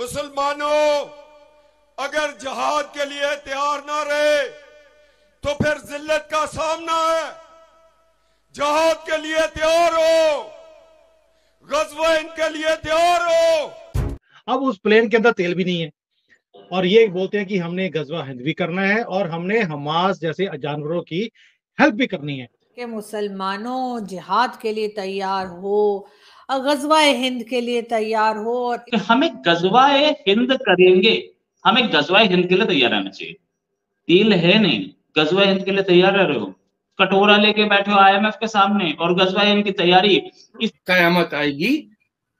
मुसलमानों अगर जहाद के लिए तैयार ना रहे तो फिर जिल्लत का सामना है जहाद के लिए तैयार हो गजवा इनके लिए तैयार हो अब उस प्लेन के अंदर तेल भी नहीं है और ये बोलते हैं कि हमने गजवा हिंद भी करना है और हमने हमास जैसे जानवरों की हेल्प भी करनी है कि मुसलमानों जिहाद के लिए तैयार हो गजवा हिंद के लिए तैयार हो और तो हमें गजवा हिंद करेंगे हमें गजवा हिंद के लिए तैयार रहना चाहिए डील है नहीं गजवा हिंद के लिए तैयार रह रहे हो कटोरा लेके बैठे हो आईएमएफ के सामने और गजवा हिंद की तैयारी इस कयामत आएगी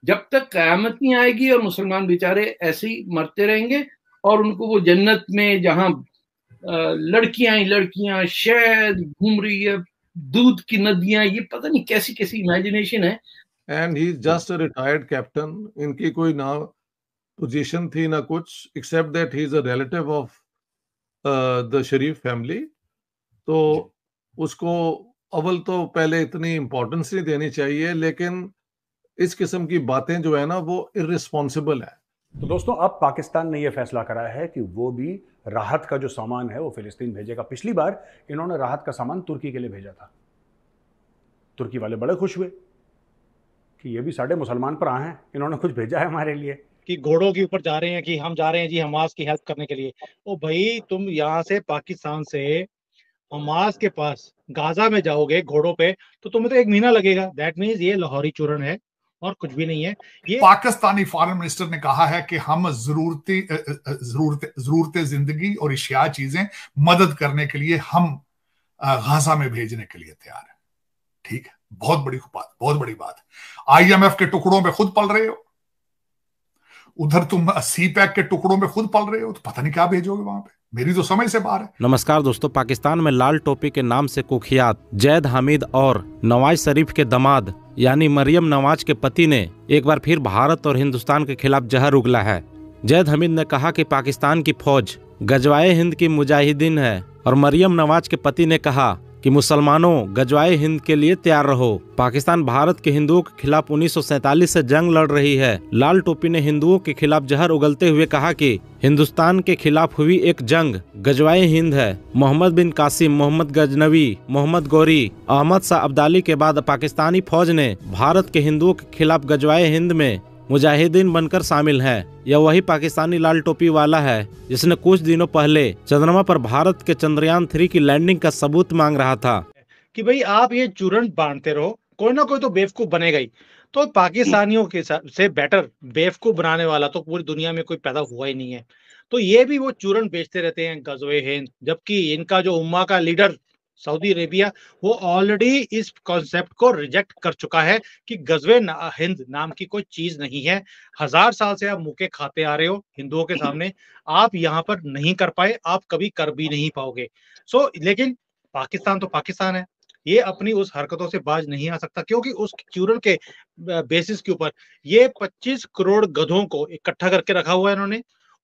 जब तक कयामत नहीं आएगी और मुसलमान बेचारे ऐसे ही मरते रहेंगे और उनको वो जन्नत में जहां लड़कियां ही लड़कियां शहद घूम रही है दूध की नदियां ये पता नहीं कैसी कैसी इमेजिनेशन है and he just a retired captain इनकी कोई ना पोजीशन थी ना कुछ except that he is a relative of the Sharif family तो उसको अव्वल तो पहले इतनी इम्पोर्टेंस नहीं देनी चाहिए लेकिन इस किस्म की बातें जो है ना वो इरिस्पॉन्सिबल है तो दोस्तों अब पाकिस्तान ने यह फैसला करा है कि वो भी राहत का जो सामान है वो फिलिस्तीन भेजेगा पिछली बार इन्होंने राहत का सामान तुर्की के लिए भेजा था तुर्की वाले बड़े खुश हुए कि ये भी साढ़े मुसलमान पर आए हैं इन्होंने कुछ भेजा है हमारे लिए कि घोड़ों के ऊपर जा रहे हैं कि हम जा रहे हैं जी हमास की हेल्प करने के लिए ओ भाई तुम यहाँ से पाकिस्तान से हमास के पास गाजा में जाओगे घोड़ों पे तो तुम्हें तो एक महीना लगेगा दैट मीन ये लाहौरी चूरण है और कुछ भी नहीं है ये पाकिस्तानी फॉरेन मिनिस्टर ने कहा है कि हम जरूरती जरूरत जरूरत जिंदगी और इशिया चीजें मदद करने के लिए हम गाजा में भेजने के लिए तैयार है ठीक है बहुत बड़ी बात बहुत बड़ी बात आईएमएफ के टुकड़ों में खुद पल रहे हो उधर तुम सी पैक के टुकड़ों में खुद पल रहे हो तो पता नहीं क्या भेजोगे वहां पे मेरी तो समय से बाहर है नमस्कार दोस्तों पाकिस्तान में लाल टोपी के नाम से कुख्यात जैद हामिद और नवाज शरीफ के दमाद यानी मरियम नवाज के पति ने एक बार फिर भारत और हिंदुस्तान के खिलाफ जहर उगला है जैद हमीद ने कहा कि पाकिस्तान की फौज गजवाए हिंद की मुजाहिदीन है और मरियम नवाज के पति ने कहा कि मुसलमानों गजवाए हिंद के लिए तैयार रहो पाकिस्तान भारत के हिंदुओं के खिलाफ उन्नीस से जंग लड़ रही है लाल टोपी ने हिंदुओं के खिलाफ जहर उगलते हुए कहा कि हिंदुस्तान के खिलाफ हुई एक जंग गजवाए हिंद है मोहम्मद बिन कासिम मोहम्मद गजनवी मोहम्मद गौरी अहमद शाह अब्दाली के बाद पाकिस्तानी फौज ने भारत के हिंदुओं के खिलाफ गजवाए हिंद में मुजाहिदीन बनकर शामिल हैं यह वही पाकिस्तानी लाल टोपी वाला है जिसने कुछ दिनों पहले चंद्रमा पर भारत के चंद्रयान थ्री की लैंडिंग का सबूत मांग रहा था कि भाई आप ये चूरण बांटते रहो कोई ना कोई तो बेवकूफ बनेगा गई तो पाकिस्तानियों के से बेटर बेवकूफ बनाने वाला तो पूरी दुनिया में कोई पैदा हुआ ही नहीं है तो ये भी वो चूरण बेचते रहते हैं गजवे हिंद जबकि इनका जो उम्मा का लीडर सऊदी अरेबिया वो ऑलरेडी इस कॉन्सेप्ट को रिजेक्ट कर चुका है कि गजवे ना, हिंद नाम की कोई चीज नहीं है हजार साल से आप मुके खाते आ रहे हो हिंदुओं के सामने आप यहाँ पर नहीं कर पाए आप कभी कर भी नहीं पाओगे सो so, लेकिन पाकिस्तान तो पाकिस्तान है ये अपनी उस हरकतों से बाज नहीं आ सकता क्योंकि उस चूरल के बेसिस के ऊपर ये 25 करोड़ गधों को इकट्ठा करके रखा हुआ है इन्होंने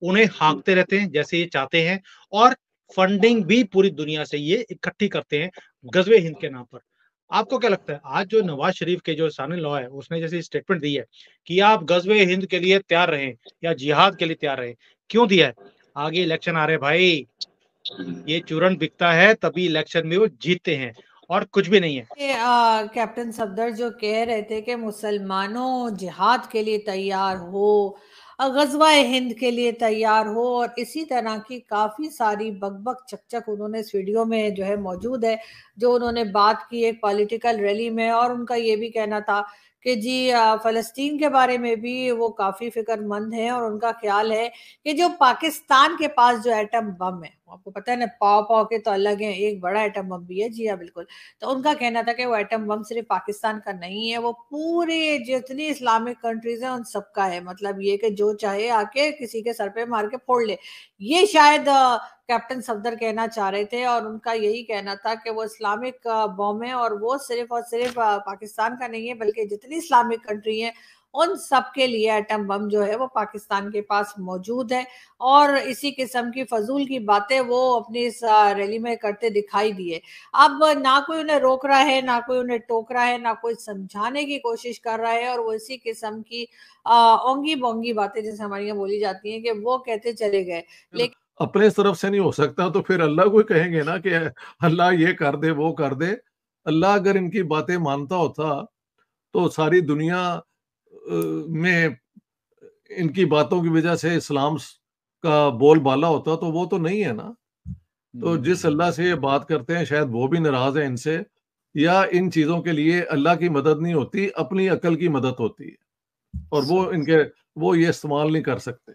उन्हें हाँकते रहते हैं जैसे ये चाहते हैं और फंडिंग भी पूरी दुनिया से ये इकट्ठी करते हैं गजवे हिंद के नाम पर आपको क्या लगता है आज जो नवाज शरीफ के जो सानी लॉ है उसने जैसे स्टेटमेंट दी है कि आप गजवे हिंद के लिए तैयार रहें या जिहाद के लिए तैयार रहें क्यों दिया है आगे इलेक्शन आ रहे भाई ये चूरण बिकता है तभी इलेक्शन में वो जीतते हैं और कुछ भी नहीं है कैप्टन सफदर जो कह रहे थे कि मुसलमानों जिहाद के लिए तैयार हो गजवा हिंद के लिए तैयार हो और इसी तरह की काफ़ी सारी बकबक चकचक उन्होंने इस वीडियो में जो है मौजूद है जो उन्होंने बात की एक पॉलिटिकल रैली में और उनका ये भी कहना था कि जी फ़लस्तीन के बारे में भी वो काफ़ी फिक्रमंद हैं और उनका ख्याल है कि जो पाकिस्तान के पास जो एटम बम है आपको पता है ना पाव पाव के तो अलग है एक बड़ा एटम बम भी है जी हाँ बिल्कुल तो उनका कहना था कि वो एटम बम सिर्फ पाकिस्तान का नहीं है वो पूरे जितनी इस्लामिक कंट्रीज हैं उन सबका है मतलब ये कि जो चाहे आके किसी के सर पे मार के फोड़ ले ये शायद कैप्टन सफदर कहना चाह रहे थे और उनका यही कहना था कि वो इस्लामिक बॉम है और वो सिर्फ और सिर्फ पाकिस्तान का नहीं है बल्कि जितने जितनी इस्लामिक कंट्री हैं उन सब के लिए एटम बम जो है वो पाकिस्तान के पास मौजूद है और इसी किस्म की फजूल की बातें वो अपनी इस रैली में करते दिखाई दिए अब ना कोई उन्हें रोक रहा है ना कोई उन्हें टोक रहा है ना कोई समझाने की कोशिश कर रहा है और वो इसी किस्म की ओंगी बोंगी बातें जैसे हमारे यहाँ बोली जाती हैं कि वो कहते चले गए लेकिन अपने तरफ से नहीं हो सकता तो फिर अल्लाह को कहेंगे ना कि अल्लाह ये कर दे वो कर दे अल्लाह अगर इनकी बातें मानता होता तो सारी दुनिया में इनकी बातों की वजह से इस्लाम का बोलबाला होता तो वो तो नहीं है ना तो हम्म। जिस अल्लाह से ये बात करते हैं शायद वो भी नाराज है इनसे या इन चीजों के लिए अल्लाह की मदद नहीं होती अपनी अकल की मदद होती है और वो इनके वो ये इस्तेमाल नहीं कर सकते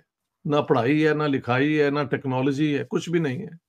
ना पढ़ाई है ना लिखाई है ना टेक्नोलॉजी है कुछ भी नहीं है